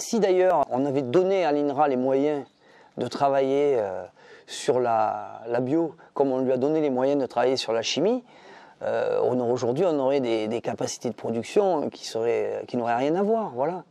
Si d'ailleurs on avait donné à l'INRA les moyens de travailler euh, sur la, bio, comme on lui a donné les moyens de travailler sur la chimie, euh, aujourd'hui on aurait des, capacités de production qui, qui n'auraient rien à voir. Voilà.